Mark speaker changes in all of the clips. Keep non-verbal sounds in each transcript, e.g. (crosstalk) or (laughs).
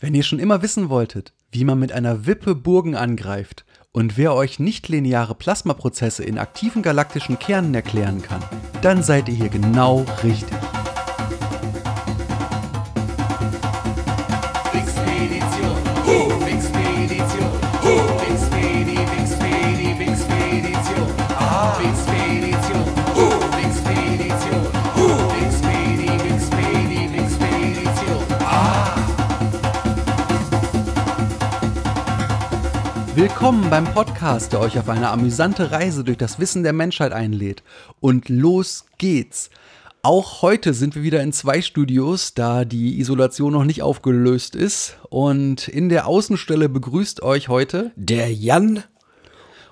Speaker 1: Wenn ihr schon immer wissen wolltet, wie man mit einer Wippe Burgen angreift und wer euch nichtlineare Plasmaprozesse in aktiven galaktischen Kernen erklären kann, dann seid ihr hier genau richtig. willkommen beim Podcast, der euch auf eine amüsante Reise durch das Wissen der Menschheit einlädt. Und los geht's! Auch heute sind wir wieder in zwei Studios, da die Isolation noch nicht aufgelöst ist. Und in der Außenstelle begrüßt euch heute der Jan.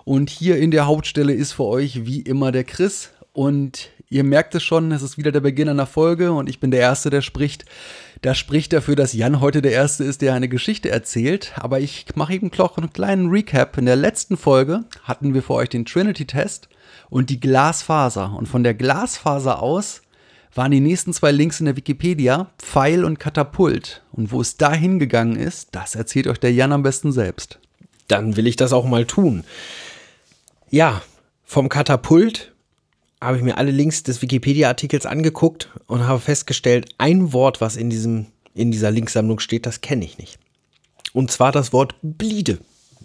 Speaker 1: Und hier in der Hauptstelle ist für euch wie immer der Chris. Und Ihr merkt es schon, es ist wieder der Beginn einer Folge und ich bin der Erste, der spricht. Das spricht dafür, dass Jan heute der Erste ist, der eine Geschichte erzählt. Aber ich mache eben noch einen kleinen Recap. In der letzten Folge hatten wir für euch den Trinity-Test und die Glasfaser. Und von der Glasfaser aus waren die nächsten zwei Links in der Wikipedia Pfeil und Katapult. Und wo es da hingegangen ist, das erzählt euch der Jan am besten selbst. Dann will ich das auch mal tun.
Speaker 2: Ja, vom Katapult habe ich mir alle Links des Wikipedia-Artikels angeguckt und habe festgestellt, ein Wort, was in, diesem, in dieser Linksammlung steht, das kenne ich nicht. Und zwar das Wort Blide.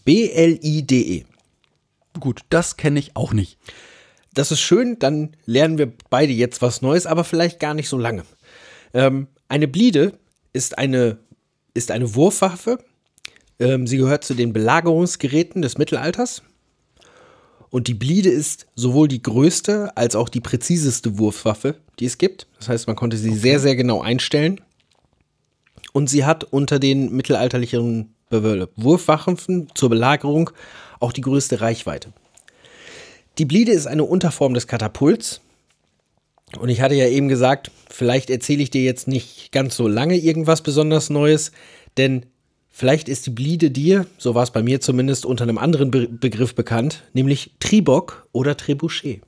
Speaker 2: B-L-I-D-E. Gut, das kenne ich auch nicht. Das ist schön, dann lernen wir beide jetzt was Neues, aber vielleicht gar nicht so lange. Ähm, eine Blide ist eine, ist eine Wurfwaffe. Ähm, sie gehört zu den Belagerungsgeräten des Mittelalters und die Blide ist sowohl die größte als auch die präziseste Wurfwaffe, die es gibt. Das heißt, man konnte sie okay. sehr, sehr genau einstellen. Und sie hat unter den mittelalterlichen Wurfwaffen zur Belagerung auch die größte Reichweite. Die Blide ist eine Unterform des Katapults. Und ich hatte ja eben gesagt, vielleicht erzähle ich dir jetzt nicht ganz so lange irgendwas besonders Neues, denn Vielleicht ist die Bliede dir, so war es bei mir zumindest, unter einem anderen Be Begriff bekannt, nämlich Tribok oder Trebuchet.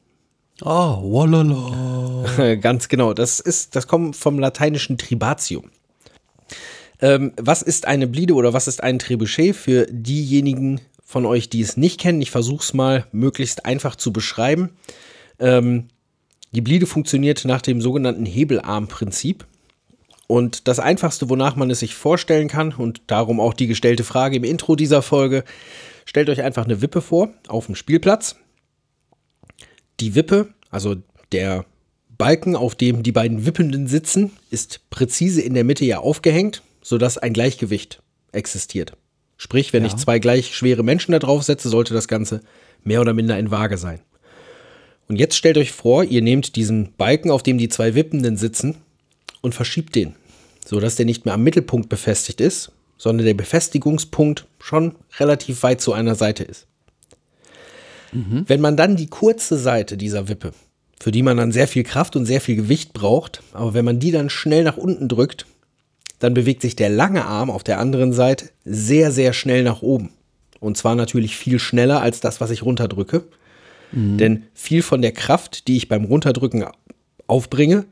Speaker 2: Ah, oh, walala. (laughs) Ganz genau, das, ist, das kommt vom lateinischen Tribatium. Ähm, was ist eine Bliede oder was ist ein Trebuchet für diejenigen von euch, die es nicht kennen? Ich versuche es mal möglichst einfach zu beschreiben. Ähm, die Bliede funktioniert nach dem sogenannten Hebelarmprinzip. Und das Einfachste, wonach man es sich vorstellen kann, und darum auch die gestellte Frage im Intro dieser Folge, stellt euch einfach eine Wippe vor auf dem Spielplatz. Die Wippe, also der Balken, auf dem die beiden Wippenden sitzen, ist präzise in der Mitte ja aufgehängt, sodass ein Gleichgewicht existiert. Sprich, wenn ja. ich zwei gleich schwere Menschen da drauf setze, sollte das Ganze mehr oder minder in Waage sein. Und jetzt stellt euch vor, ihr nehmt diesen Balken, auf dem die zwei Wippenden sitzen, und verschiebt den sodass der nicht mehr am Mittelpunkt befestigt ist, sondern der Befestigungspunkt schon relativ weit zu einer Seite ist. Mhm. Wenn man dann die kurze Seite dieser Wippe, für die man dann sehr viel Kraft und sehr viel Gewicht braucht, aber wenn man die dann schnell nach unten drückt, dann bewegt sich der lange Arm auf der anderen Seite sehr, sehr schnell nach oben. Und zwar natürlich viel schneller als das, was ich runterdrücke. Mhm. Denn viel von der Kraft, die ich beim Runterdrücken aufbringe,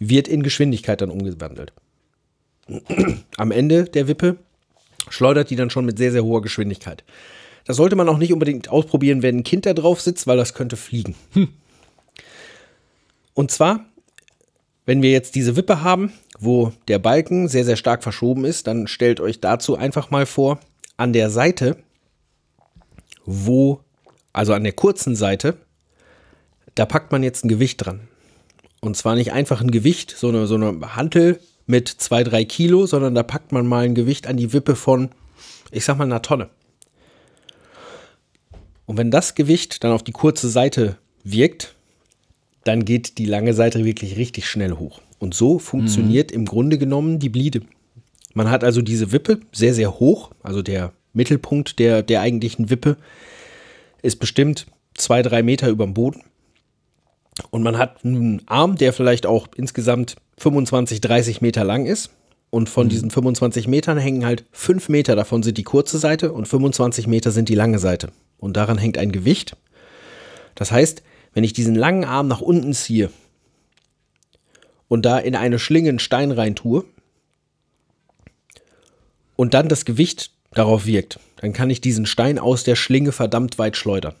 Speaker 2: wird in Geschwindigkeit dann umgewandelt am Ende der Wippe schleudert die dann schon mit sehr, sehr hoher Geschwindigkeit. Das sollte man auch nicht unbedingt ausprobieren, wenn ein Kind da drauf sitzt, weil das könnte fliegen. Hm. Und zwar, wenn wir jetzt diese Wippe haben, wo der Balken sehr, sehr stark verschoben ist, dann stellt euch dazu einfach mal vor, an der Seite, wo, also an der kurzen Seite, da packt man jetzt ein Gewicht dran. Und zwar nicht einfach ein Gewicht, so so eine Hantel, mit zwei, drei Kilo, sondern da packt man mal ein Gewicht an die Wippe von, ich sag mal, einer Tonne. Und wenn das Gewicht dann auf die kurze Seite wirkt, dann geht die lange Seite wirklich richtig schnell hoch. Und so funktioniert mhm. im Grunde genommen die Bliede. Man hat also diese Wippe sehr, sehr hoch, also der Mittelpunkt der, der eigentlichen Wippe ist bestimmt zwei, drei Meter über dem Boden. Und man hat einen Arm, der vielleicht auch insgesamt 25, 30 Meter lang ist. Und von mhm. diesen 25 Metern hängen halt 5 Meter davon sind die kurze Seite und 25 Meter sind die lange Seite. Und daran hängt ein Gewicht. Das heißt, wenn ich diesen langen Arm nach unten ziehe und da in eine Schlinge einen Stein rein tue und dann das Gewicht darauf wirkt, dann kann ich diesen Stein aus der Schlinge verdammt weit schleudern.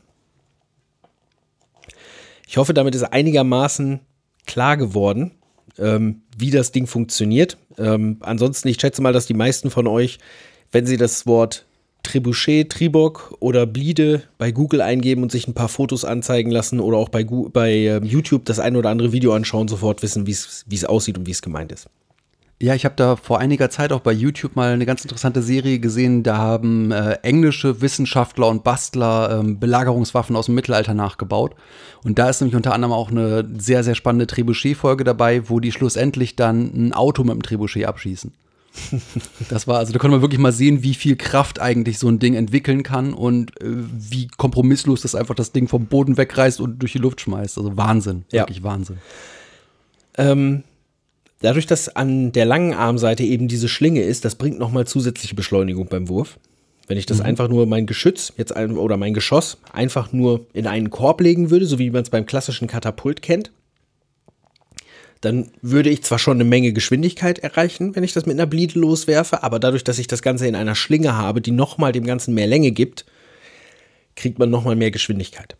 Speaker 2: Ich hoffe, damit ist einigermaßen klar geworden, ähm, wie das Ding funktioniert. Ähm, ansonsten, ich schätze mal, dass die meisten von euch, wenn sie das Wort Trebuchet, Tribok oder Bliede bei Google eingeben und sich ein paar Fotos anzeigen lassen oder auch bei, bei äh, YouTube das ein oder andere Video anschauen, sofort wissen, wie es aussieht und wie es gemeint ist.
Speaker 1: Ja, ich habe da vor einiger Zeit auch bei YouTube mal eine ganz interessante Serie gesehen. Da haben äh, englische Wissenschaftler und Bastler ähm, Belagerungswaffen aus dem Mittelalter nachgebaut. Und da ist nämlich unter anderem auch eine sehr, sehr spannende Trebuchet-Folge dabei, wo die schlussendlich dann ein Auto mit dem Trebuchet abschießen. (laughs) Das war, also da konnte man wirklich mal sehen, wie viel Kraft eigentlich so ein Ding entwickeln kann und äh, wie kompromisslos das einfach das Ding vom Boden wegreißt und durch die Luft schmeißt. Also Wahnsinn, ja. wirklich Wahnsinn.
Speaker 2: Ähm, Dadurch, dass an der langen Armseite eben diese Schlinge ist, das bringt nochmal zusätzliche Beschleunigung beim Wurf. Wenn ich das mhm. einfach nur mein Geschütz jetzt ein, oder mein Geschoss einfach nur in einen Korb legen würde, so wie man es beim klassischen Katapult kennt, dann würde ich zwar schon eine Menge Geschwindigkeit erreichen, wenn ich das mit einer Bliede loswerfe, aber dadurch, dass ich das Ganze in einer Schlinge habe, die nochmal dem Ganzen mehr Länge gibt, kriegt man nochmal mehr
Speaker 1: Geschwindigkeit.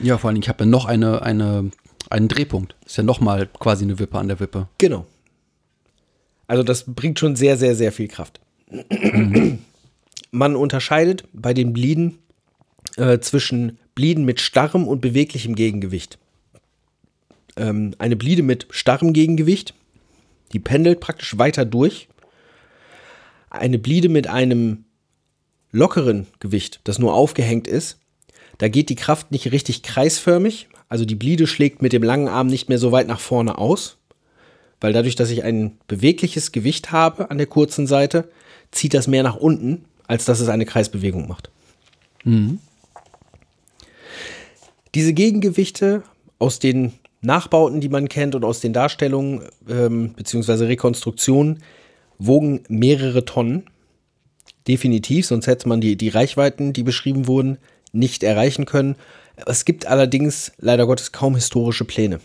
Speaker 1: Ja, vor allem, ich habe ja noch eine, eine, einen Drehpunkt. Ist ja nochmal quasi eine Wippe an der Wippe. Genau. Also
Speaker 2: das bringt schon sehr, sehr, sehr viel Kraft. Man unterscheidet bei den Bliden äh, zwischen Bliden mit starrem und beweglichem Gegengewicht. Ähm, eine Blide mit starrem Gegengewicht, die pendelt praktisch weiter durch. Eine Blide mit einem lockeren Gewicht, das nur aufgehängt ist, da geht die Kraft nicht richtig kreisförmig, also die Blide schlägt mit dem langen Arm nicht mehr so weit nach vorne aus, weil dadurch, dass ich ein bewegliches Gewicht habe an der kurzen Seite, zieht das mehr nach unten, als dass es eine Kreisbewegung macht. Mhm. Diese Gegengewichte aus den Nachbauten, die man kennt und aus den Darstellungen ähm, bzw. Rekonstruktionen, wogen mehrere Tonnen. Definitiv, sonst hätte man die, die Reichweiten, die beschrieben wurden, nicht erreichen können. Es gibt allerdings leider Gottes kaum historische Pläne.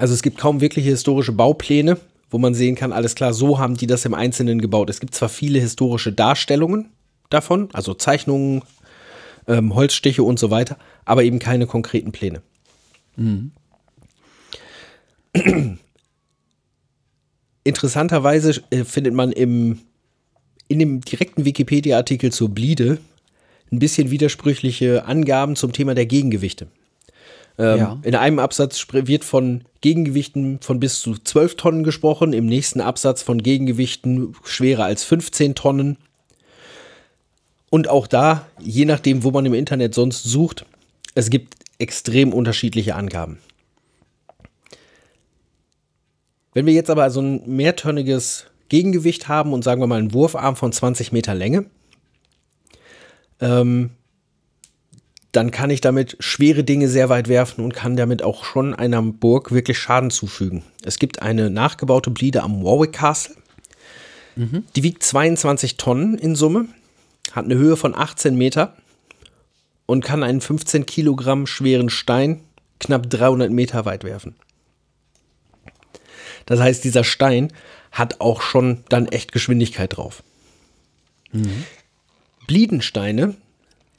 Speaker 2: Also es gibt kaum wirkliche historische Baupläne, wo man sehen kann, alles klar, so haben die das im Einzelnen gebaut. Es gibt zwar viele historische Darstellungen davon, also Zeichnungen, ähm, Holzstiche und so weiter, aber eben keine konkreten Pläne. Mhm. (clears throat) Interessanterweise äh, findet man im, in dem direkten Wikipedia-Artikel zur Bliede ein bisschen widersprüchliche Angaben zum Thema der Gegengewichte. Ähm, ja. In einem Absatz wird von Gegengewichten von bis zu 12 Tonnen gesprochen, im nächsten Absatz von Gegengewichten schwerer als 15 Tonnen. Und auch da, je nachdem, wo man im Internet sonst sucht, es gibt extrem unterschiedliche Angaben. Wenn wir jetzt aber so ein mehrtönniges Gegengewicht haben und sagen wir mal einen Wurfarm von 20 Meter Länge, ähm, dann kann ich damit schwere Dinge sehr weit werfen und kann damit auch schon einer Burg wirklich Schaden zufügen. Es gibt eine nachgebaute Bliede am Warwick Castle. Mhm. Die wiegt 22 Tonnen in Summe, hat eine Höhe von 18 Meter und kann einen 15 Kilogramm schweren Stein knapp 300 Meter weit werfen. Das heißt, dieser Stein hat auch schon dann echt Geschwindigkeit drauf. Mhm. Bliedensteine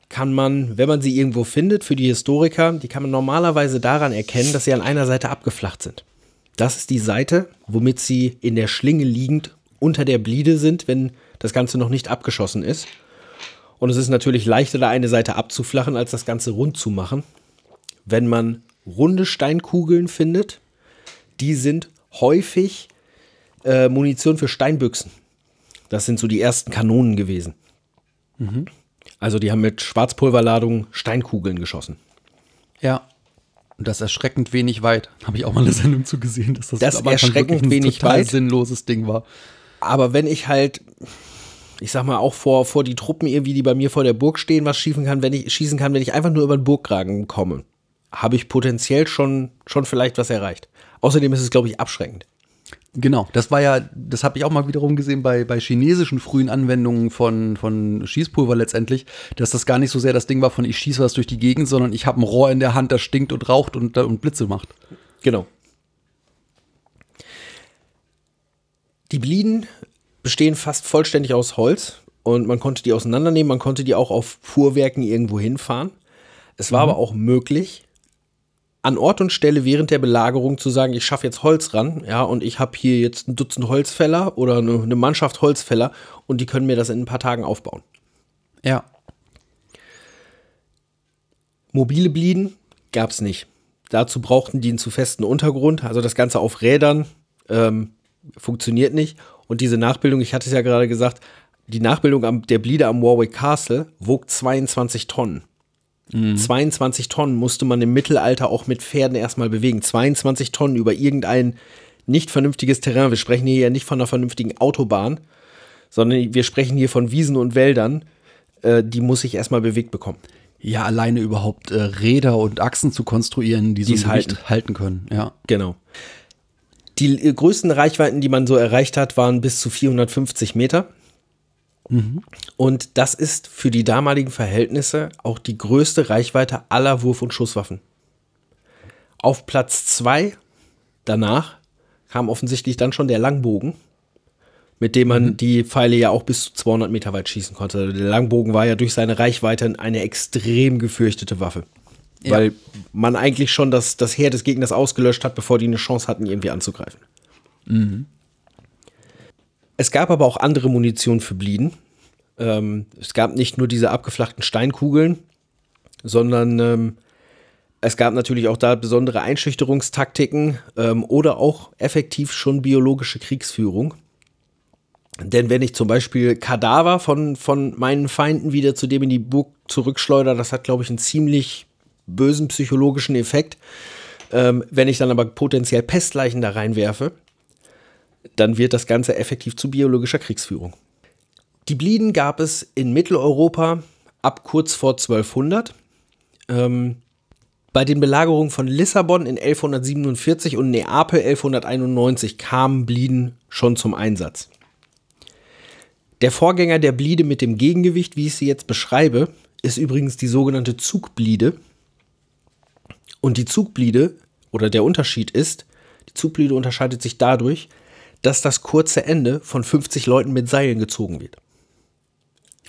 Speaker 2: kann man, wenn man sie irgendwo findet, für die Historiker, die kann man normalerweise daran erkennen, dass sie an einer Seite abgeflacht sind. Das ist die Seite, womit sie in der Schlinge liegend unter der Bliede sind, wenn das Ganze noch nicht abgeschossen ist. Und es ist natürlich leichter, da eine Seite abzuflachen, als das Ganze rund zu machen. Wenn man runde Steinkugeln findet, die sind häufig äh, Munition für Steinbüchsen. Das sind so die ersten Kanonen gewesen. Mhm. Also die haben mit Schwarzpulverladung Steinkugeln
Speaker 1: geschossen. Ja. Und das erschreckend wenig weit. Habe ich auch mal in der Sendung zugesehen, dass das, das erschreckend ein wenig total weit. sinnloses Ding war. Aber wenn ich halt,
Speaker 2: ich sag mal, auch vor, vor die Truppen irgendwie, die bei mir vor der Burg stehen, was schießen kann, wenn ich, schießen kann, wenn ich einfach nur über den Burgkragen komme, habe ich potenziell schon, schon vielleicht was erreicht. Außerdem
Speaker 1: ist es, glaube ich, abschreckend. Genau, das war ja, das habe ich auch mal wiederum gesehen bei, bei chinesischen frühen Anwendungen von, von Schießpulver letztendlich, dass das gar nicht so sehr das Ding war von ich schieße was durch die Gegend, sondern ich habe ein Rohr in der Hand, das stinkt und raucht und, äh, und Blitze macht. Genau. Die Bliden bestehen fast vollständig
Speaker 2: aus Holz und man konnte die auseinandernehmen, man konnte die auch auf Fuhrwerken irgendwo hinfahren. Es war mhm. aber auch möglich, an Ort und Stelle während der Belagerung zu sagen, ich schaffe jetzt Holz ran, ja, und ich habe hier jetzt ein Dutzend Holzfäller oder eine, eine Mannschaft Holzfäller und die können mir das in ein paar Tagen aufbauen. Ja. Mobile Blieden gab es nicht. Dazu brauchten die einen zu festen Untergrund, also das Ganze auf Rädern ähm, funktioniert nicht. Und diese Nachbildung, ich hatte es ja gerade gesagt, die Nachbildung am, der Blieder am Warwick Castle wog 22 Tonnen. Mhm. 22 Tonnen musste man im Mittelalter auch mit Pferden erstmal bewegen. 22 Tonnen über irgendein nicht vernünftiges Terrain. Wir sprechen hier ja nicht von einer vernünftigen Autobahn, sondern wir sprechen hier von Wiesen und Wäldern. Äh, die muss ich erstmal bewegt bekommen. Ja, alleine
Speaker 1: überhaupt äh, Räder und Achsen zu konstruieren, die
Speaker 2: Die's so halten. halten können. Ja. Genau. Die äh, größten Reichweiten, die man so erreicht hat, waren bis zu 450 Meter. Mhm. Und das ist für die damaligen Verhältnisse auch die größte Reichweite aller Wurf- und Schusswaffen. Auf Platz 2 danach kam offensichtlich dann schon der Langbogen, mit dem man mhm. die Pfeile ja auch bis zu 200 Meter weit schießen konnte. Der Langbogen war ja durch seine Reichweite eine extrem gefürchtete Waffe. Ja. Weil man eigentlich schon das, das Heer des Gegners ausgelöscht hat, bevor die eine Chance hatten, irgendwie anzugreifen. Mhm. Es gab aber auch andere Munition für Blieden. Ähm, es gab nicht nur diese abgeflachten Steinkugeln, sondern ähm, es gab natürlich auch da besondere Einschüchterungstaktiken ähm, oder auch effektiv schon biologische Kriegsführung. Denn wenn ich zum Beispiel Kadaver von, von meinen Feinden wieder zu dem in die Burg zurückschleudere, das hat, glaube ich, einen ziemlich bösen psychologischen Effekt. Ähm, wenn ich dann aber potenziell Pestleichen da reinwerfe, dann wird das Ganze effektiv zu biologischer Kriegsführung. Die Bliden gab es in Mitteleuropa ab kurz vor 1200. Ähm, bei den Belagerungen von Lissabon in 1147 und Neapel 1191 kamen Bliden schon zum Einsatz. Der Vorgänger der Blide mit dem Gegengewicht, wie ich sie jetzt beschreibe, ist übrigens die sogenannte Zugblide. Und die Zugblide oder der Unterschied ist, die Zugblide unterscheidet sich dadurch, dass das kurze Ende von 50 Leuten mit Seilen gezogen wird.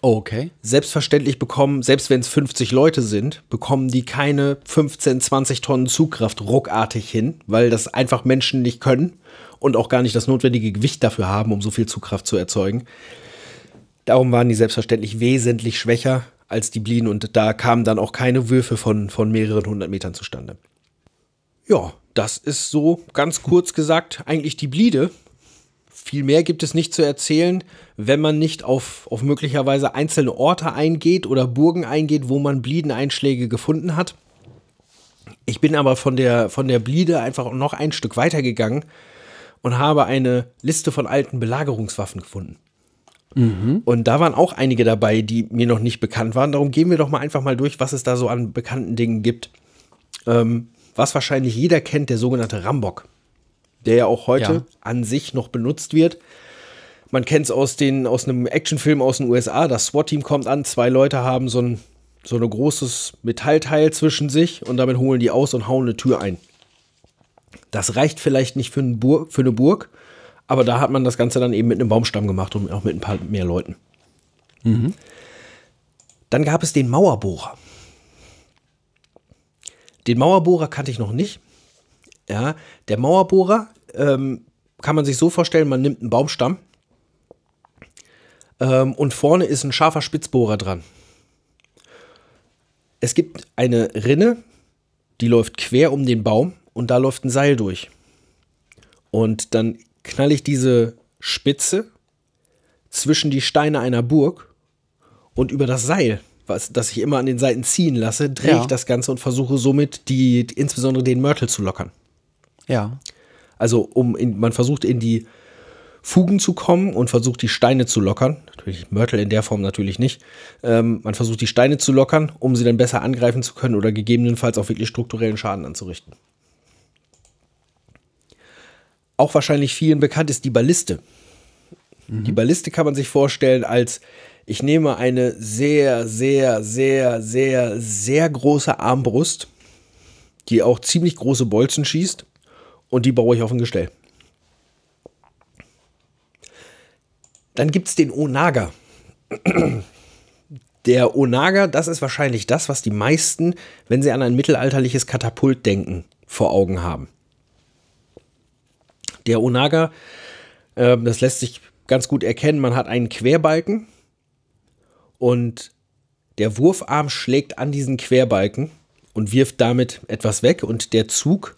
Speaker 2: Okay. Selbstverständlich bekommen, selbst wenn es 50 Leute sind, bekommen die keine 15, 20 Tonnen Zugkraft ruckartig hin, weil das einfach Menschen nicht können und auch gar nicht das notwendige Gewicht dafür haben, um so viel Zugkraft zu erzeugen. Darum waren die selbstverständlich wesentlich schwächer als die Blien und da kamen dann auch keine Würfe von, von mehreren hundert Metern zustande. Ja, das ist so ganz kurz gesagt eigentlich die Blide, viel mehr gibt es nicht zu erzählen, wenn man nicht auf, auf möglicherweise einzelne Orte eingeht oder Burgen eingeht, wo man Blideneinschläge gefunden hat. Ich bin aber von der, von der Bliede einfach noch ein Stück weiter gegangen und habe eine Liste von alten Belagerungswaffen gefunden. Mhm. Und da waren auch einige dabei, die mir noch nicht bekannt waren. Darum gehen wir doch mal einfach mal durch, was es da so an bekannten Dingen gibt. Ähm, was wahrscheinlich jeder kennt, der sogenannte Rambock der ja auch heute ja. an sich noch benutzt wird. Man kennt es aus, aus einem Actionfilm aus den USA. Das SWAT-Team kommt an, zwei Leute haben so ein so ein großes Metallteil zwischen sich und damit holen die aus und hauen eine Tür ein. Das reicht vielleicht nicht für, ein Burg, für eine Burg, aber da hat man das Ganze dann eben mit einem Baumstamm gemacht und auch mit ein paar mehr Leuten. Mhm. Dann gab es den Mauerbohrer. Den Mauerbohrer kannte ich noch nicht. Ja, der Mauerbohrer ähm, kann man sich so vorstellen, man nimmt einen Baumstamm ähm, und vorne ist ein scharfer Spitzbohrer dran. Es gibt eine Rinne, die läuft quer um den Baum und da läuft ein Seil durch. Und dann knall ich diese Spitze zwischen die Steine einer Burg und über das Seil, was, das ich immer an den Seiten ziehen lasse, drehe ja. ich das Ganze und versuche somit die, insbesondere den Mörtel zu lockern. Ja. Also um in, man versucht in die Fugen zu kommen und versucht die Steine zu lockern. Natürlich Mörtel in der Form natürlich nicht. Ähm, man versucht die Steine zu lockern, um sie dann besser angreifen zu können oder gegebenenfalls auch wirklich strukturellen Schaden anzurichten. Auch wahrscheinlich vielen bekannt ist die Balliste. Mhm. Die Balliste kann man sich vorstellen als ich nehme eine sehr, sehr, sehr, sehr, sehr große Armbrust, die auch ziemlich große Bolzen schießt und die baue ich auf ein Gestell. Dann gibt es den Onaga. Der Onaga, das ist wahrscheinlich das, was die meisten, wenn sie an ein mittelalterliches Katapult denken, vor Augen haben. Der Onaga, äh, das lässt sich ganz gut erkennen, man hat einen Querbalken und der Wurfarm schlägt an diesen Querbalken und wirft damit etwas weg und der Zug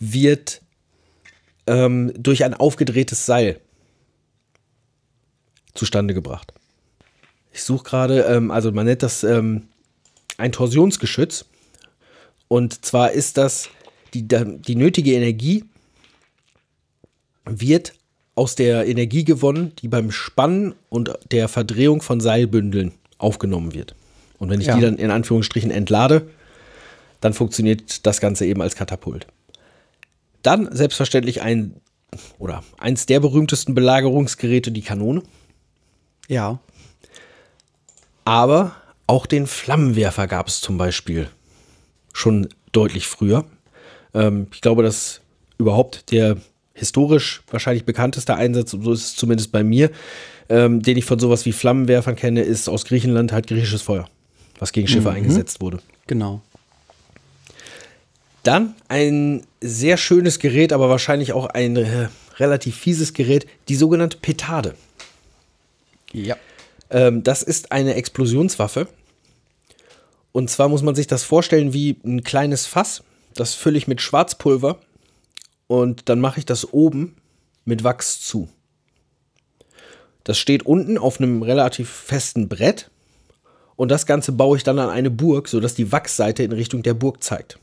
Speaker 2: wird ähm, durch ein aufgedrehtes Seil zustande gebracht. Ich suche gerade, ähm, also man nennt das ähm, ein Torsionsgeschütz. Und zwar ist das, die, die nötige Energie wird aus der Energie gewonnen, die beim Spannen und der Verdrehung von Seilbündeln aufgenommen wird. Und wenn ich ja. die dann in Anführungsstrichen entlade, dann funktioniert das Ganze eben als Katapult. Dann selbstverständlich ein oder eins der berühmtesten Belagerungsgeräte, die Kanone. Ja. Aber auch den Flammenwerfer gab es zum Beispiel schon deutlich früher. Ähm, ich glaube, dass überhaupt der historisch wahrscheinlich bekannteste Einsatz, so ist es zumindest bei mir, ähm, den ich von sowas wie Flammenwerfern kenne, ist aus Griechenland halt griechisches Feuer, was gegen Schiffe mhm. eingesetzt wurde. Genau. Dann ein sehr schönes Gerät, aber wahrscheinlich auch ein äh, relativ fieses Gerät, die sogenannte Petarde. Ja. Ähm, das ist eine Explosionswaffe. Und zwar muss man sich das vorstellen wie ein kleines Fass. Das fülle ich mit Schwarzpulver und dann mache ich das oben mit Wachs zu. Das steht unten auf einem relativ festen Brett und das Ganze baue ich dann an eine Burg, sodass die Wachsseite in Richtung der Burg zeigt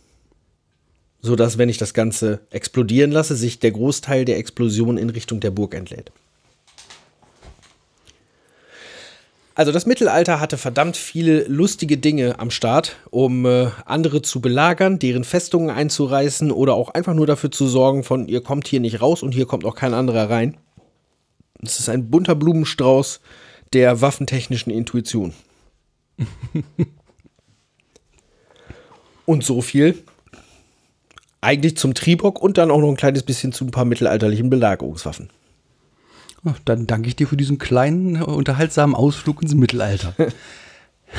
Speaker 2: so dass wenn ich das Ganze explodieren lasse, sich der Großteil der Explosion in Richtung der Burg entlädt. Also das Mittelalter hatte verdammt viele lustige Dinge am Start, um äh, andere zu belagern, deren Festungen einzureißen oder auch einfach nur dafür zu sorgen, von ihr kommt hier nicht raus und hier kommt auch kein anderer rein. Es ist ein bunter Blumenstrauß der waffentechnischen Intuition. (laughs) und so viel eigentlich zum Tribok und dann auch noch ein kleines bisschen zu
Speaker 1: ein paar mittelalterlichen Belagerungswaffen. dann danke ich dir für diesen kleinen, unterhaltsamen Ausflug ins Mittelalter.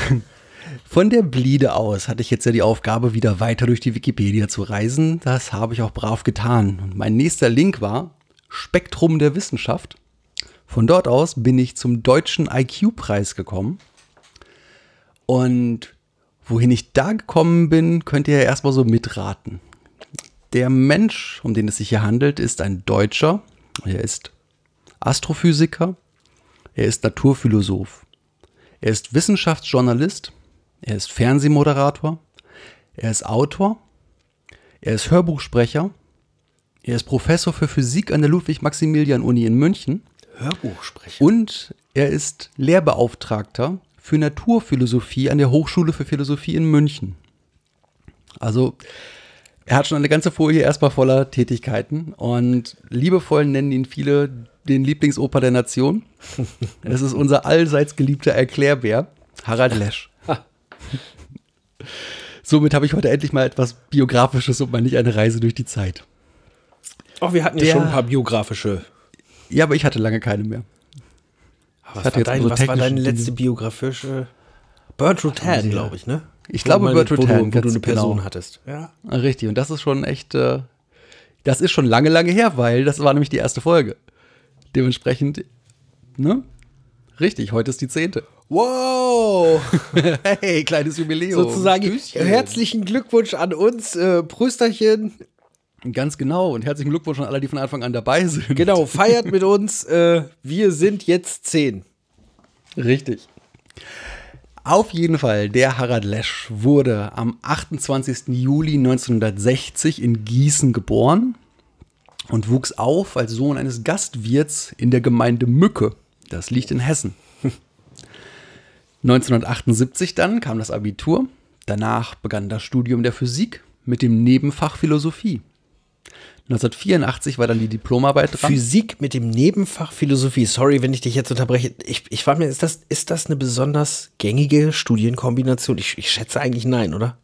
Speaker 1: (laughs) Von der Bliede aus hatte ich jetzt ja die Aufgabe, wieder weiter durch die Wikipedia zu reisen. Das habe ich auch brav getan. Und mein nächster Link war Spektrum der Wissenschaft. Von dort aus bin ich zum deutschen IQ-Preis gekommen. Und wohin ich da gekommen bin, könnt ihr ja erstmal so mitraten. Der Mensch, um den es sich hier handelt, ist ein Deutscher. Er ist Astrophysiker. Er ist Naturphilosoph. Er ist Wissenschaftsjournalist. Er ist Fernsehmoderator. Er ist Autor. Er ist Hörbuchsprecher. Er ist Professor für Physik an der Ludwig-Maximilian-Uni in München. Hörbuchsprecher. Und er ist Lehrbeauftragter für Naturphilosophie an der Hochschule für Philosophie in München. Also er hat schon eine ganze Folie erstmal voller Tätigkeiten und liebevoll nennen ihn viele den Lieblingsoper der Nation. (laughs) Das ist unser allseits geliebter Erklärbär, Harald Lesch. Somit habe ich heute endlich mal etwas Biografisches und mal nicht eine Reise durch die Zeit. Ach, wir hatten ja schon ein paar biografische. Ja, aber ich hatte lange keine mehr. Aber was, war, dein, was war deine letzte biografische? Bertrud Tan, glaube ich, ne? Ich wo glaube, Virtual wo, Tan, du, wo du eine genau. Person genau. hattest. Ja. Ah, richtig, und das ist schon echt, äh, das ist schon lange, lange her, weil das war nämlich die erste Folge. Dementsprechend, ne? Richtig, heute ist die zehnte. Wow! (laughs) hey, kleines Jubiläum. Sozusagen Grüßchen. herzlichen Glückwunsch an uns, äh, Prüsterchen. Ganz genau und herzlichen Glückwunsch an alle, die von Anfang an dabei sind. Genau, (laughs) feiert mit uns. Äh, wir sind jetzt zehn. Richtig. Richtig. Auf jeden Fall, der Harald Lesch wurde am 28. Juli 1960 in Gießen geboren und wuchs auf als Sohn eines Gastwirts in der Gemeinde Mücke. Das liegt in Hessen. 1978 (laughs) dann kam das Abitur. Danach begann das Studium der Physik mit dem Nebenfach Philosophie 1984 war dann die Diplomarbeit dran. Physik mit dem Nebenfach Philosophie. Sorry, wenn ich dich jetzt unterbreche. Ich, ich frage
Speaker 2: mich, ist das, ist das eine besonders gängige Studienkombination? Ich, ich schätze eigentlich nein, oder?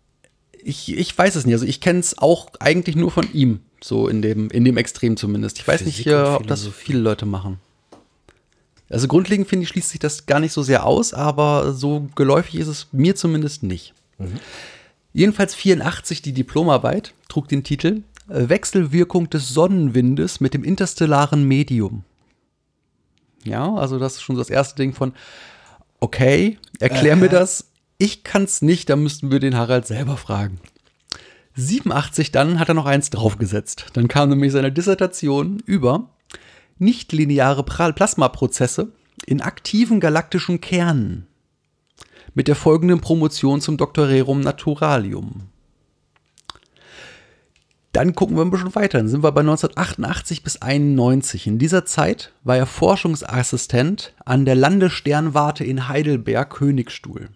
Speaker 1: Ich, ich weiß es nicht. Also ich kenne es auch eigentlich nur von ihm. So in dem, in dem Extrem zumindest. Ich weiß Physik nicht, äh, ob das so viele Leute machen. Also grundlegend finde ich, schließt sich das gar nicht so sehr aus, aber so geläufig ist es mir zumindest nicht. Mhm. Jedenfalls 84 die Diplomarbeit trug den Titel Wechselwirkung des Sonnenwindes mit dem interstellaren Medium. Ja, also das ist schon das erste Ding von, okay, erklär äh. mir äh. das. Ich kann's nicht, da müssten wir den Harald selber fragen. 87 dann hat er noch eins draufgesetzt. Dann kam nämlich seine Dissertation über nichtlineare Plasmaprozesse in aktiven galaktischen Kernen mit der folgenden Promotion zum Doktorerum Naturalium. Dann gucken wir ein bisschen weiter. Dann sind wir bei 1988 bis 91. In dieser Zeit war er Forschungsassistent an der Landessternwarte in Heidelberg Königstuhl.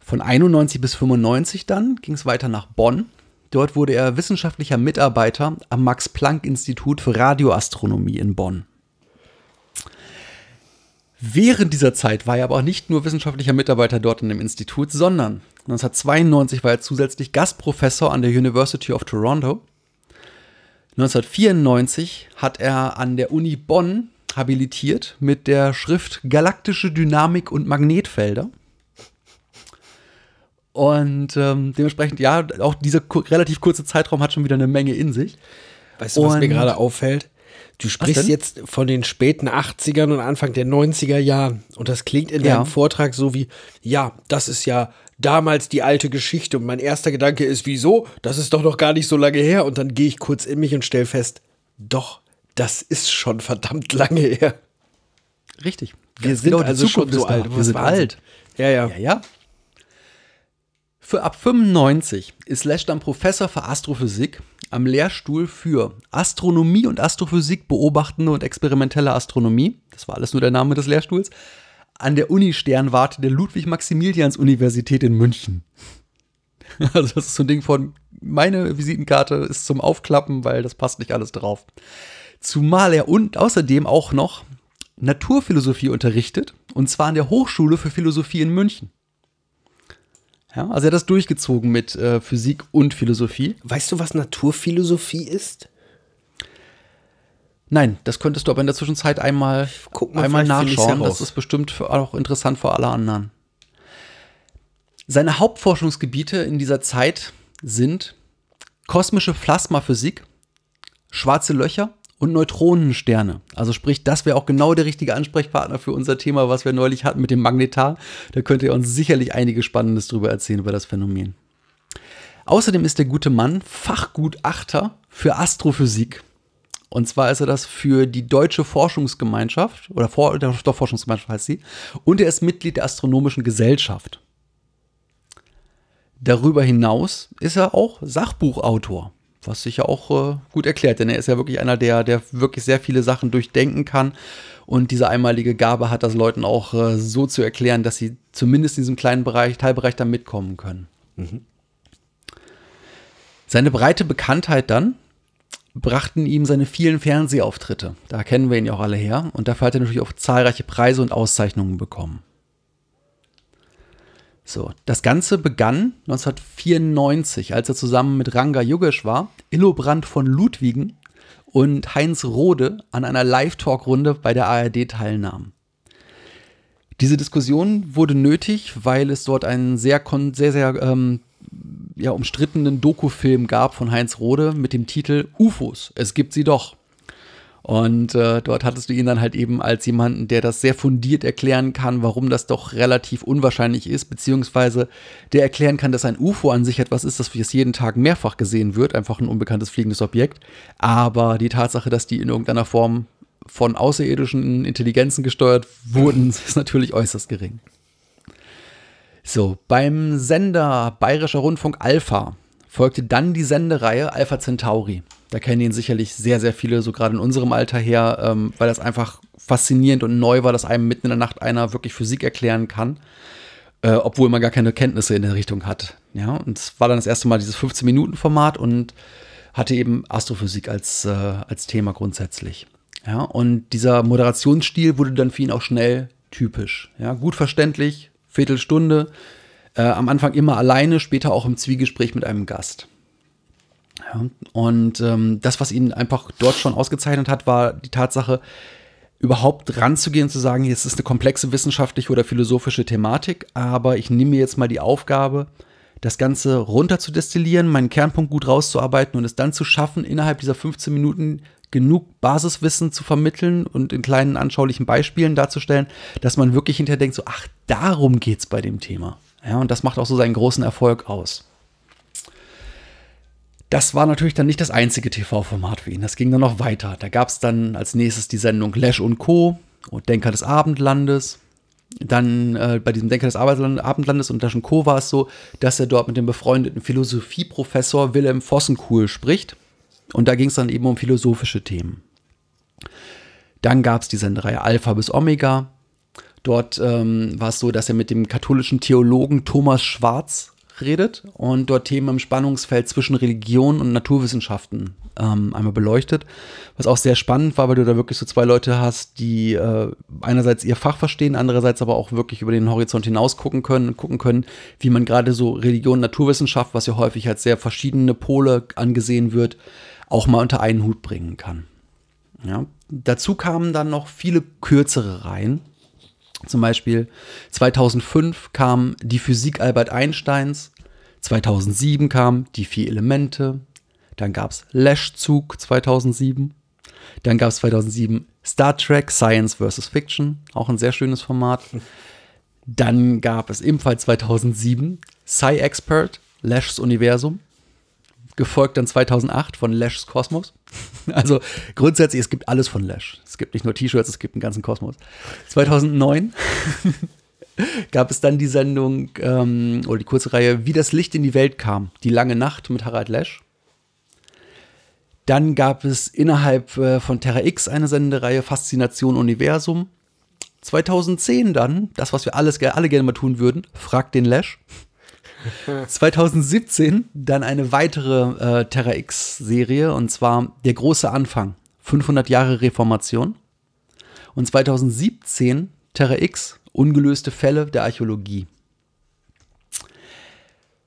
Speaker 1: Von 91 bis 95 dann ging es weiter nach Bonn. Dort wurde er wissenschaftlicher Mitarbeiter am Max Planck Institut für Radioastronomie in Bonn. Während dieser Zeit war er aber auch nicht nur wissenschaftlicher Mitarbeiter dort in dem Institut, sondern 1992 war er zusätzlich Gastprofessor an der University of Toronto. 1994 hat er an der Uni Bonn habilitiert mit der Schrift Galaktische Dynamik und Magnetfelder. Und ähm, dementsprechend, ja, auch dieser relativ kurze Zeitraum hat schon wieder eine Menge in sich. Weißt du, was mir gerade auffällt? Du sprichst jetzt von den späten 80ern und Anfang der 90er
Speaker 2: Jahren. Und das klingt in ja. deinem Vortrag so wie, ja, das ist ja damals die alte Geschichte. Und mein erster Gedanke ist, wieso? Das ist doch noch gar nicht so lange her. Und dann gehe ich kurz in mich und stelle fest, doch, das ist schon verdammt lange her. Richtig. Wir sind genau, also schon so alt. Wir sind alt.
Speaker 1: Ja, ja. Ja, ja. Für ab 95 ist Lesch dann Professor für Astrophysik am Lehrstuhl für Astronomie und Astrophysik beobachtende und experimentelle Astronomie. Das war alles nur der Name des Lehrstuhls. An der Uni Sternwarte der Ludwig-Maximilians-Universität in München. (laughs) Also, das ist so ein Ding von, meine Visitenkarte ist zum Aufklappen, weil das passt nicht alles drauf. Zumal er und außerdem auch noch Naturphilosophie unterrichtet, und zwar an der Hochschule für Philosophie in München. Ja, also er hat das durchgezogen mit äh, Physik und Philosophie. Weißt du, was Naturphilosophie ist? Nein, das könntest du aber in der Zwischenzeit einmal, einmal nachschauen. Das ist bestimmt auch interessant für alle anderen. Seine Hauptforschungsgebiete in dieser Zeit sind kosmische Plasmaphysik, schwarze Löcher, und Neutronensterne. Also sprich, das wäre auch genau der richtige Ansprechpartner für unser Thema, was wir neulich hatten mit dem Magnetar. Da könnt ihr uns sicherlich einiges Spannendes drüber erzählen über das Phänomen. Außerdem ist der gute Mann Fachgutachter für Astrophysik. Und zwar ist er das für die Deutsche Forschungsgemeinschaft oder For doch Forschungsgemeinschaft heißt sie. Und er ist Mitglied der Astronomischen Gesellschaft. Darüber hinaus ist er auch Sachbuchautor. Was sich ja auch äh, gut erklärt, denn er ist ja wirklich einer, der, der wirklich sehr viele Sachen durchdenken kann. Und diese einmalige Gabe hat das Leuten auch äh, so zu erklären, dass sie zumindest in diesem kleinen Bereich, Teilbereich dann mitkommen können. Mhm. Seine breite Bekanntheit dann brachten ihm seine vielen Fernsehauftritte. Da kennen wir ihn ja auch alle her. Und dafür hat er natürlich auch zahlreiche Preise und Auszeichnungen bekommen. So, das Ganze begann 1994, als er zusammen mit Ranga Yugesh war, Illobrand von Ludwigen und Heinz Rode an einer Live-Talk-Runde bei der ARD teilnahm. Diese Diskussion wurde nötig, weil es dort einen sehr, sehr, sehr ähm, ja, umstrittenen Dokufilm gab von Heinz Rode mit dem Titel UFOs, es gibt sie doch. Und äh, dort hattest du ihn dann halt eben als jemanden, der das sehr fundiert erklären kann, warum das doch relativ unwahrscheinlich ist, beziehungsweise der erklären kann, dass ein UFO an sich etwas ist, das jetzt jeden Tag mehrfach gesehen wird, einfach ein unbekanntes fliegendes Objekt. Aber die Tatsache, dass die in irgendeiner Form von außerirdischen Intelligenzen gesteuert wurden, (laughs) ist natürlich äußerst gering. So, beim Sender Bayerischer Rundfunk Alpha folgte dann die Sendereihe Alpha Centauri. Da kennen ihn sicherlich sehr, sehr viele, so gerade in unserem Alter her, ähm, weil das einfach faszinierend und neu war, dass einem mitten in der Nacht einer wirklich Physik erklären kann, äh, obwohl man gar keine Kenntnisse in der Richtung hat. Ja, und es war dann das erste Mal dieses 15-Minuten-Format und hatte eben Astrophysik als, äh, als Thema grundsätzlich. Ja, und dieser Moderationsstil wurde dann für ihn auch schnell typisch. Ja, gut verständlich, Viertelstunde, äh, am Anfang immer alleine, später auch im Zwiegespräch mit einem Gast. Ja, und ähm, das, was ihn einfach dort schon ausgezeichnet hat, war die Tatsache, überhaupt ranzugehen und zu sagen, es ist eine komplexe wissenschaftliche oder philosophische Thematik, aber ich nehme mir jetzt mal die Aufgabe, das Ganze runter zu destillieren, meinen Kernpunkt gut rauszuarbeiten und es dann zu schaffen, innerhalb dieser 15 Minuten genug Basiswissen zu vermitteln und in kleinen anschaulichen Beispielen darzustellen, dass man wirklich hinterher denkt, so, ach, darum geht es bei dem Thema. Ja, und das macht auch so seinen großen Erfolg aus. Das war natürlich dann nicht das einzige TV-Format für ihn. Das ging dann noch weiter. Da gab es dann als nächstes die Sendung Lesch und Co. und Denker des Abendlandes. Dann äh, bei diesem Denker des Abendlandes und Lesch und Co. war es so, dass er dort mit dem befreundeten Philosophieprofessor Wilhelm Vossenkuhl spricht. Und da ging es dann eben um philosophische Themen. Dann gab es die Sendereihe Alpha bis Omega. Dort ähm, war es so, dass er mit dem katholischen Theologen Thomas Schwarz redet und dort Themen im Spannungsfeld zwischen Religion und Naturwissenschaften ähm, einmal beleuchtet. Was auch sehr spannend war, weil du da wirklich so zwei Leute hast, die äh, einerseits ihr Fach verstehen, andererseits aber auch wirklich über den Horizont hinaus gucken können und gucken können, wie man gerade so Religion, und Naturwissenschaft, was ja häufig als sehr verschiedene Pole angesehen wird, auch mal unter einen Hut bringen kann. Ja. Dazu kamen dann noch viele kürzere Reihen, zum Beispiel 2005 kam die Physik Albert Einsteins, 2007 kam die Vier Elemente, dann gab es Lash-Zug 2007, dann gab es 2007 Star Trek Science vs. Fiction, auch ein sehr schönes Format. Dann gab es ebenfalls 2007 Sci-Expert, Lashs Universum gefolgt dann 2008 von Lash's Kosmos. (laughs) Also grundsätzlich, es gibt alles von Lash. Es gibt nicht nur T-Shirts, es gibt einen ganzen Kosmos. 2009 (laughs) gab es dann die Sendung ähm, oder die kurze Reihe Wie das Licht in die Welt kam, die lange Nacht mit Harald Lesch. Dann gab es innerhalb äh, von Terra X eine Sendereihe Faszination Universum. 2010 dann, das, was wir alles, alle gerne mal tun würden, Frag den Lash. 2017 (laughs) dann eine weitere äh, Terra X-Serie und zwar Der große Anfang, 500 Jahre Reformation. Und 2017 Terra X, ungelöste Fälle der Archäologie.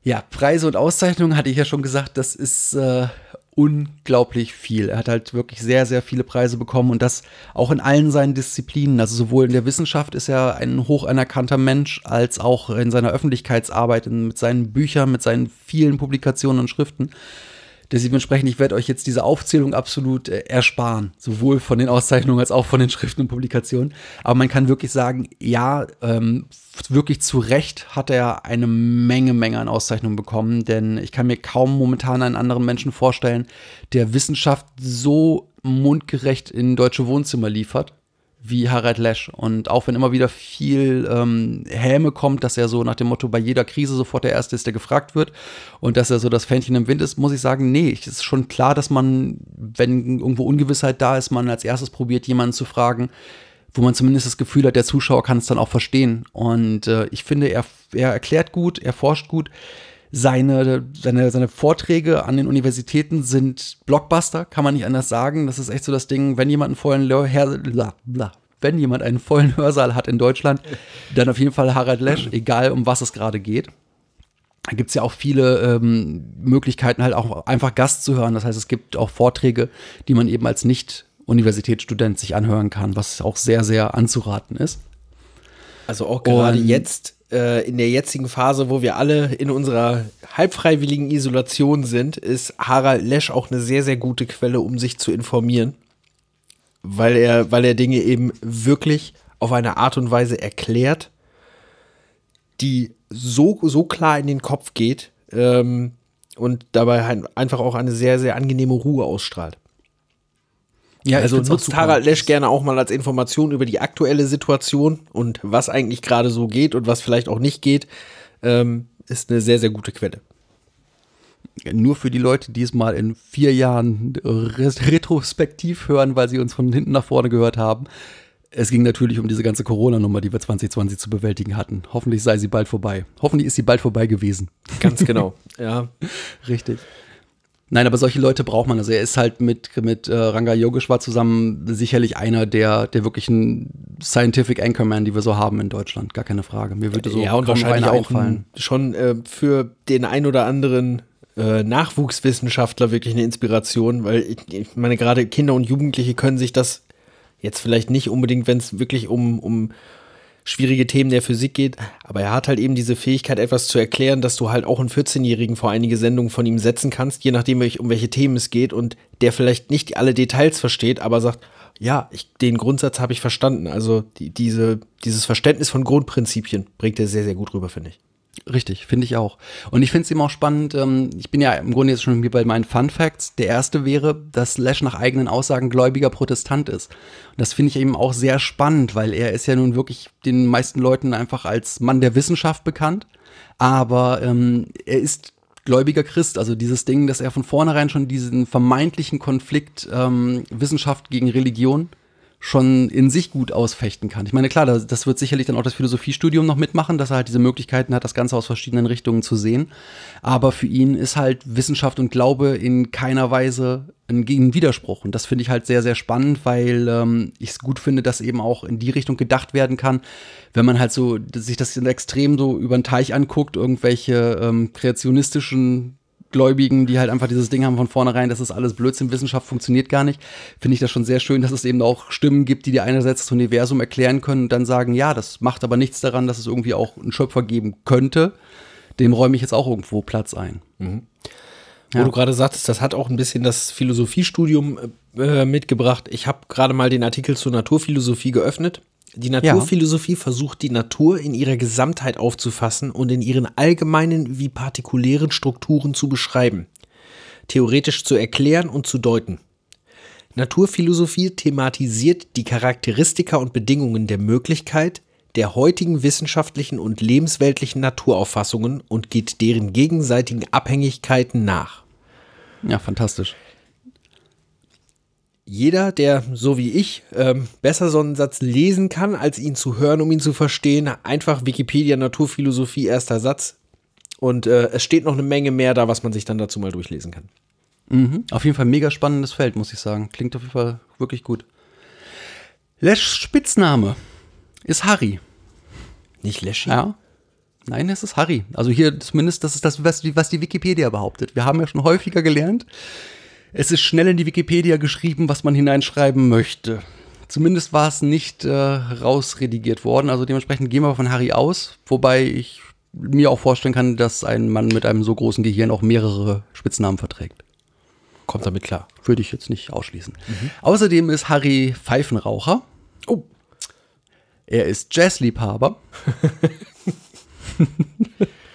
Speaker 1: Ja, Preise und Auszeichnungen hatte ich ja schon gesagt, das ist äh, unglaublich viel. Er hat halt wirklich sehr, sehr viele Preise bekommen und das auch in allen seinen Disziplinen. Also sowohl in der Wissenschaft ist er ein hoch anerkannter Mensch, als auch in seiner Öffentlichkeitsarbeit, in, mit seinen Büchern, mit seinen vielen Publikationen und Schriften. Dementsprechend, ich werde euch jetzt diese Aufzählung absolut äh, ersparen, sowohl von den Auszeichnungen als auch von den Schriften und Publikationen. Aber man kann wirklich sagen, ja, ähm, wirklich zu Recht hat er eine Menge, Menge an Auszeichnungen bekommen, denn ich kann mir kaum momentan einen anderen Menschen vorstellen, der Wissenschaft so mundgerecht in deutsche Wohnzimmer liefert wie Harald Lesch. Und auch wenn immer wieder viel ähm, Häme kommt, dass er so nach dem Motto bei jeder Krise sofort der Erste ist, der gefragt wird und dass er so das Fähnchen im Wind ist, muss ich sagen, nee, es ist schon klar, dass man, wenn irgendwo Ungewissheit da ist, man als erstes probiert, jemanden zu fragen, wo man zumindest das Gefühl hat, der Zuschauer kann es dann auch verstehen. Und äh, ich finde, er, er erklärt gut, er forscht gut seine, seine, seine Vorträge an den Universitäten sind Blockbuster, kann man nicht anders sagen. Das ist echt so das Ding, wenn jemand einen vollen Lör bla, bla, wenn jemand einen vollen Hörsaal hat in Deutschland, dann auf jeden Fall Harald Lesch, egal um was es gerade geht. Da gibt es ja auch viele ähm, Möglichkeiten, halt auch einfach Gast zu hören. Das heißt, es gibt auch Vorträge, die man eben als Nicht-Universitätsstudent sich anhören kann, was auch sehr, sehr anzuraten ist.
Speaker 2: Also auch gerade Und jetzt äh, in der jetzigen Phase, wo wir alle in unserer halbfreiwilligen Isolation sind, ist Harald Lesch auch eine sehr, sehr gute Quelle, um sich zu informieren. Weil er, weil er Dinge eben wirklich auf eine Art und Weise erklärt, die so, so klar in den Kopf geht ähm, und dabei einfach auch eine sehr, sehr angenehme Ruhe ausstrahlt. Ja, also ich nutzt Harald Lesch gerne auch mal als Information über die aktuelle Situation und was eigentlich gerade so geht und was vielleicht auch nicht geht, ähm, ist eine sehr, sehr gute Quelle.
Speaker 1: Nur für die Leute, die es mal in vier Jahren retrospektiv hören, weil sie uns von hinten nach vorne gehört haben. Es ging natürlich um diese ganze Corona-Nummer, die wir 2020 zu bewältigen hatten. Hoffentlich sei sie bald vorbei. Hoffentlich ist sie bald vorbei gewesen. Ganz genau, (laughs) ja. Richtig. Nein, aber solche Leute braucht man. Also er ist halt mit, mit äh, Ranga Yogeshwar zusammen sicherlich einer der, der wirklichen Scientific Anchorman, die wir so haben in Deutschland. Gar keine Frage. Mir würde so ja, und wahrscheinlich auch einfallen.
Speaker 2: schon äh, für den ein oder anderen äh, Nachwuchswissenschaftler wirklich eine Inspiration, weil ich, ich meine, gerade Kinder und Jugendliche können sich das jetzt vielleicht nicht unbedingt, wenn es wirklich um, um schwierige Themen der Physik geht, aber er hat halt eben diese Fähigkeit, etwas zu erklären, dass du halt auch einen 14-Jährigen vor einige Sendungen von ihm setzen kannst, je nachdem, um welche Themen es geht und der vielleicht nicht alle Details versteht, aber sagt, ja, ich, den Grundsatz habe ich verstanden. Also die, diese, dieses
Speaker 1: Verständnis von Grundprinzipien bringt er sehr, sehr gut rüber, finde ich. Richtig, finde ich auch. Und ich finde es eben auch spannend, ähm, ich bin ja im Grunde jetzt schon bei meinen Fun Facts. Der erste wäre, dass Lash nach eigenen Aussagen gläubiger Protestant ist. Und das finde ich eben auch sehr spannend, weil er ist ja nun wirklich den meisten Leuten einfach als Mann der Wissenschaft bekannt. Aber ähm, er ist gläubiger Christ, also dieses Ding, dass er von vornherein schon diesen vermeintlichen Konflikt ähm, Wissenschaft gegen Religion schon in sich gut ausfechten kann. Ich meine, klar, das, das wird sicherlich dann auch das Philosophiestudium noch mitmachen, dass er halt diese Möglichkeiten hat, das Ganze aus verschiedenen Richtungen zu sehen. Aber für ihn ist halt Wissenschaft und Glaube in keiner Weise ein, Gegenwiderspruch. Und das finde ich halt sehr, sehr spannend, weil ähm, ich es gut finde, dass eben auch in die Richtung gedacht werden kann, wenn man halt so sich das extrem so über den Teich anguckt, irgendwelche ähm, kreationistischen Gläubigen, die halt einfach dieses Ding haben von vornherein, das ist alles Blödsinn, Wissenschaft funktioniert gar nicht, finde ich das schon sehr schön, dass es eben auch Stimmen gibt, die dir einerseits das Universum erklären können und dann sagen, ja, das macht aber nichts daran, dass es irgendwie auch einen Schöpfer geben könnte. Dem räume ich jetzt auch irgendwo Platz ein. Mhm. Ja. Wo du
Speaker 2: gerade sagtest, das hat auch ein bisschen das Philosophiestudium äh, mitgebracht. Ich habe gerade mal den Artikel zur Naturphilosophie geöffnet die Naturphilosophie ja. versucht, die Natur in ihrer Gesamtheit aufzufassen und in ihren allgemeinen wie partikulären Strukturen zu beschreiben, theoretisch zu erklären und zu deuten. Naturphilosophie thematisiert die Charakteristika und Bedingungen der Möglichkeit, der heutigen wissenschaftlichen und lebensweltlichen Naturauffassungen und geht deren gegenseitigen Abhängigkeiten nach.
Speaker 1: Ja, fantastisch
Speaker 2: jeder, der so wie ich ähm, besser so einen Satz lesen kann, als ihn zu hören, um ihn zu verstehen, einfach Wikipedia Naturphilosophie erster Satz. Und äh, es steht noch eine
Speaker 1: Menge mehr da, was man sich dann dazu mal durchlesen kann. Mhm. Auf jeden Fall mega spannendes Feld, muss ich sagen. Klingt auf jeden Fall wirklich gut. Leschs Spitzname ist Harry. Nicht Leschi? Ja. Nein, es ist Harry. Also hier zumindest, das ist das, was die, was die Wikipedia behauptet. Wir haben ja schon häufiger gelernt, es ist schnell in die Wikipedia geschrieben, was man hineinschreiben möchte. Zumindest war es nicht äh, rausredigiert worden. Also dementsprechend gehen wir von Harry aus, wobei ich mir auch vorstellen kann, dass ein Mann mit einem so großen Gehirn auch mehrere Spitznamen verträgt. Kommt damit klar. Würde ich jetzt nicht ausschließen. Mhm. Außerdem ist Harry Pfeifenraucher. Oh. Er ist Jazzliebhaber. (laughs)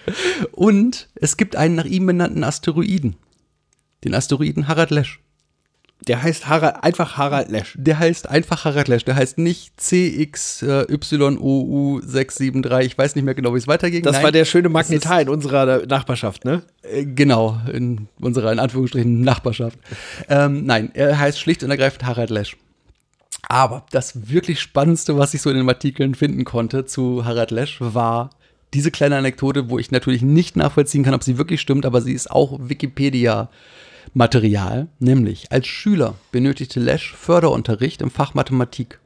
Speaker 1: Und es gibt einen nach ihm benannten Asteroiden. Den Asteroiden Harald Lesch. Der heißt Harald, einfach Harald Lesch. Der heißt einfach Harald Lesch. Der heißt nicht CXYOU673. Ich weiß nicht mehr genau, wie es weitergeht. Das Nein, war der schöne Magnetar in unserer Nachbarschaft, ne? Äh, genau, in unserer, in Anführungsstrichen, Nachbarschaft. Ähm, nein, er heißt schlicht und ergreifend Harald Lesch. Aber das wirklich Spannendste, was ich so in den Artikeln finden konnte zu Harald Lesch, war diese kleine Anekdote, wo ich natürlich nicht nachvollziehen kann, ob sie wirklich stimmt, aber sie ist auch Wikipedia äh, Material, nämlich als Schüler benötigte Lesch Förderunterricht im Fach Mathematik.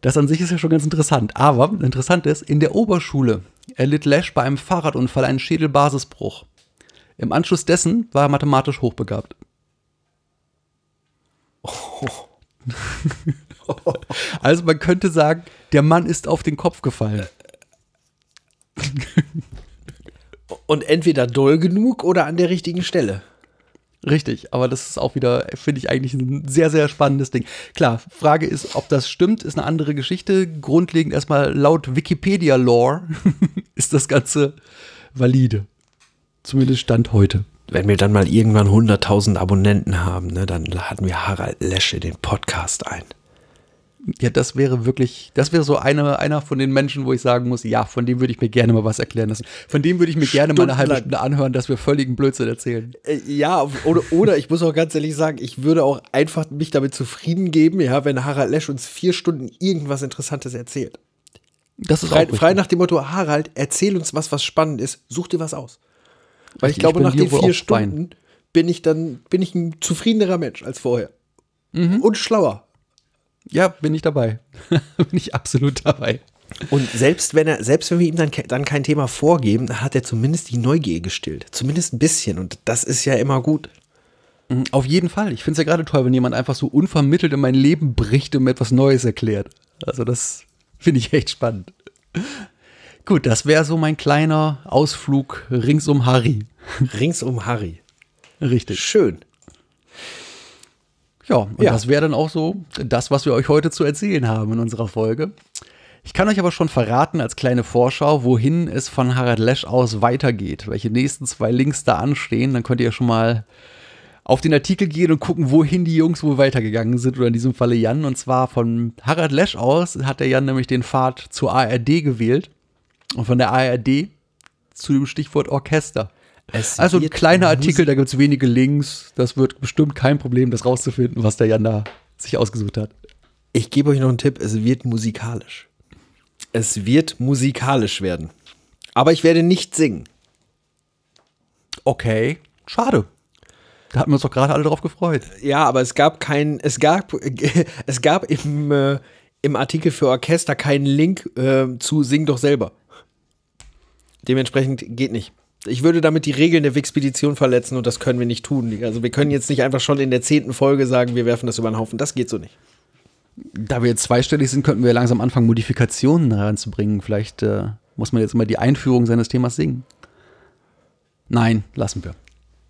Speaker 1: Das an sich ist ja schon ganz interessant, aber interessant ist, in der Oberschule erlitt Lesch bei einem Fahrradunfall einen Schädelbasisbruch. Im Anschluss dessen war er mathematisch hochbegabt. (laughs) also man könnte sagen, der Mann ist auf den Kopf gefallen. Äh, (laughs) Und entweder doll genug oder an der richtigen Stelle. Richtig, aber das ist auch wieder, finde ich eigentlich ein sehr, sehr spannendes Ding. Klar, Frage ist, ob das stimmt, ist eine andere Geschichte. Grundlegend erstmal laut Wikipedia-Lore (laughs) ist das Ganze valide.
Speaker 2: Zumindest Stand heute. Wenn wir dann mal irgendwann 100.000 Abonnenten haben, ne, dann laden wir Harald Lesche den Podcast ein.
Speaker 1: Ja, das wäre wirklich, das wäre so eine, einer von den Menschen, wo ich sagen muss, ja, von dem würde ich mir gerne mal was erklären lassen. Von dem würde ich mir gerne mal eine halbe Stunde anhören, dass wir völligen Blödsinn erzählen.
Speaker 2: Äh, ja, oder, oder ich muss auch ganz ehrlich sagen, ich würde auch einfach mich damit zufrieden geben, ja, wenn Harald Lesch uns vier Stunden irgendwas Interessantes erzählt.
Speaker 1: Das ist frei, frei
Speaker 2: nach dem Motto, Harald, erzähl uns was, was spannend ist, such dir was aus.
Speaker 1: Weil ich, ich glaube, nach den vier Stunden
Speaker 2: bin ich dann, bin ich ein zufriedenerer Mensch als vorher. Mhm. Und schlauer. Ja, bin ich dabei. (laughs) bin ich absolut dabei. Und selbst wenn er, selbst wenn wir ihm dann, dann kein Thema vorgeben, hat er zumindest die Neugier
Speaker 1: gestillt. Zumindest ein bisschen. Und das ist ja immer gut. Mhm, auf jeden Fall. Ich finde es ja gerade toll, wenn jemand einfach so unvermittelt in mein Leben bricht und mir etwas Neues erklärt. Also das finde ich echt spannend. Gut, das wäre so mein kleiner Ausflug rings um Harry. Rings um Harry. Richtig. Schön. Ja, und ja. das wäre dann auch so das, was wir euch heute zu erzählen haben in unserer Folge. Ich kann euch aber schon verraten als kleine Vorschau, wohin es von Harald Lesch aus weitergeht, welche nächsten zwei Links da anstehen. Dann könnt ihr schon mal auf den Artikel gehen und gucken, wohin die Jungs wohl weitergegangen sind oder in diesem Falle Jan. Und zwar von Harald Lesch aus hat der Jan nämlich den Pfad zur ARD gewählt und von der ARD zu dem Stichwort Orchester. Es also ein kleiner Artikel, da gibt es wenige Links. Das wird bestimmt kein Problem, das rauszufinden, was der Jan da sich ausgesucht hat. Ich gebe euch noch einen Tipp, es wird musikalisch.
Speaker 2: Es wird musikalisch werden. Aber ich werde nicht singen. Okay, schade. Da hatten wir uns doch gerade alle drauf gefreut. Ja, aber es gab keinen, es gab, (laughs) es gab im, äh, im Artikel für Orchester keinen Link äh, zu Sing doch selber. Dementsprechend geht nicht ich würde damit die Regeln der Wixpedition verletzen und das können wir nicht tun. Also wir können jetzt nicht einfach schon in der zehnten Folge sagen, wir werfen das über den Haufen. Das geht so nicht.
Speaker 1: Da wir jetzt zweistellig sind, könnten wir langsam anfangen, Modifikationen heranzubringen. Vielleicht äh, muss man jetzt immer die Einführung seines Themas singen. Nein, lassen wir.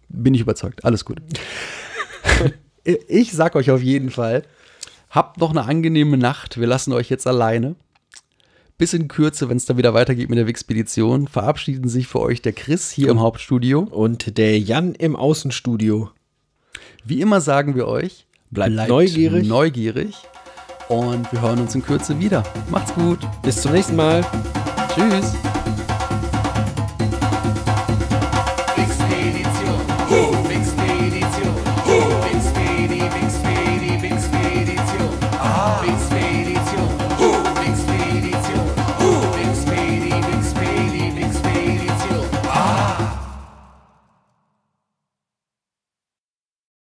Speaker 1: Bin ich überzeugt. Alles gut. (laughs) ich sag euch auf jeden Fall, habt noch eine angenehme Nacht. Wir lassen euch jetzt alleine. Bis in Kürze, wenn es dann wieder weitergeht mit der Wixpedition, verabschieden sich für euch der Chris hier im Hauptstudio und der Jan im Außenstudio. Wie immer sagen wir euch, bleibt, bleibt neugierig. neugierig und wir hören uns in Kürze wieder. Macht's gut. Bis zum nächsten Mal. Tschüss.